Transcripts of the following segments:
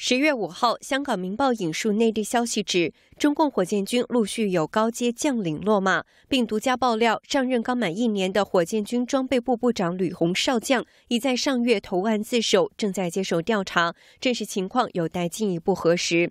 十月五号，香港《明报》引述内地消息指，中共火箭军陆续有高阶将领落马，并独家爆料，上任刚满一年的火箭军装备部部长吕红少将已在上月投案自首，正在接受调查，真实情况有待进一步核实。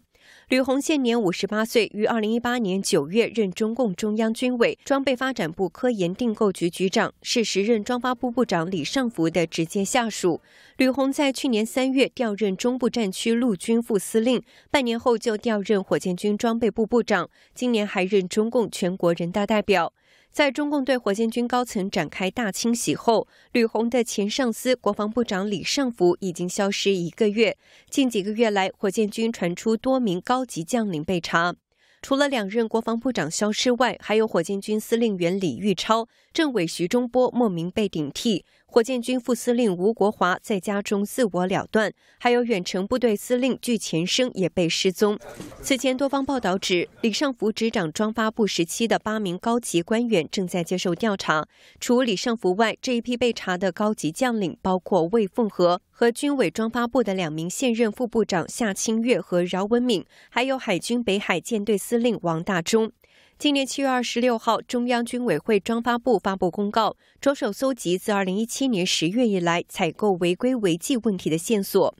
吕红现年五十八岁，于二零一八年九月任中共中央军委装备发展部科研订购局局长，是时任装发部部长李尚福的直接下属。吕红在去年三月调任中部战区陆军副司令，半年后就调任火箭军装备部部长，今年还任中共全国人大代表。在中共对火箭军高层展开大清洗后，吕红的前上司国防部长李尚福已经消失一个月。近几个月来，火箭军传出多名高级将领被查，除了两任国防部长消失外，还有火箭军司令员李玉超、政委徐中波莫名被顶替。火箭军副司令吴国华在家中自我了断，还有远程部队司令具前生也被失踪。此前，多方报道指，李尚福执掌装发部时期的八名高级官员正在接受调查。除李尚福外，这一批被查的高级将领包括魏凤和、和军委装发部的两名现任副部长夏清月和饶文敏，还有海军北海舰队司令王大中。今年七月二十六号，中央军委会装发部发布公告，着手搜集自二零一七年十月以来采购违规违纪问题的线索。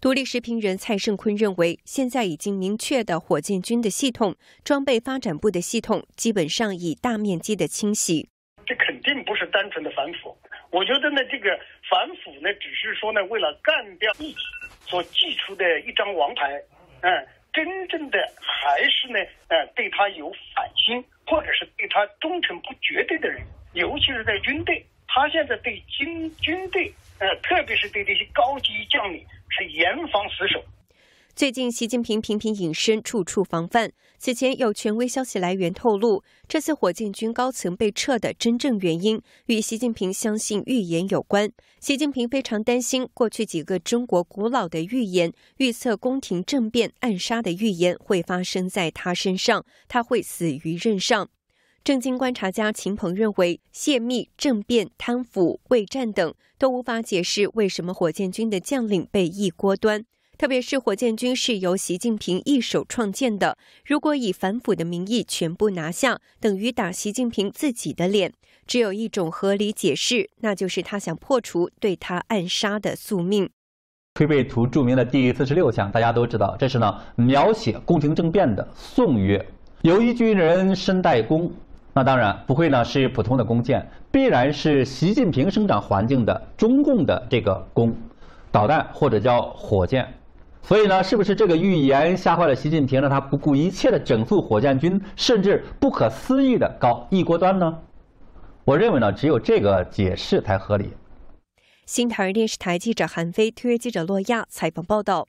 独立视频人蔡胜坤认为，现在已经明确的火箭军的系统装备发展部的系统，基本上已大面积的清洗。这肯定不是单纯的反腐，我觉得呢，这个反腐呢，只是说呢，为了干掉一起所寄出的一张王牌，嗯。真正的还是呢，呃，对他有反心，或者是对他忠诚不绝对的人，尤其是在军队，他现在对军军队，呃，特别是对这些高级将领是严防死守。最近，习近平频频隐身，处处防范。此前有权威消息来源透露，这次火箭军高层被撤的真正原因，与习近平相信预言有关。习近平非常担心，过去几个中国古老的预言，预测宫廷政变、暗杀的预言会发生在他身上，他会死于任上。政经观察家秦鹏认为，泄密、政变、贪腐、畏战等都无法解释为什么火箭军的将领被一锅端。特别是火箭军是由习近平一手创建的，如果以反腐的名义全部拿下，等于打习近平自己的脸。只有一种合理解释，那就是他想破除对他暗杀的宿命。推背图著名的第四十六项，大家都知道，这是呢描写宫廷政变的颂曰：“由一军人身带弓，那当然不会呢是普通的弓箭，必然是习近平生长环境的中共的这个弓导弹或者叫火箭。”所以呢，是不是这个预言吓坏了习近平让他不顾一切的整肃火箭军，甚至不可思议的搞一锅端呢？我认为呢，只有这个解释才合理。新台电视台记者韩飞，特约记者洛亚采访报道。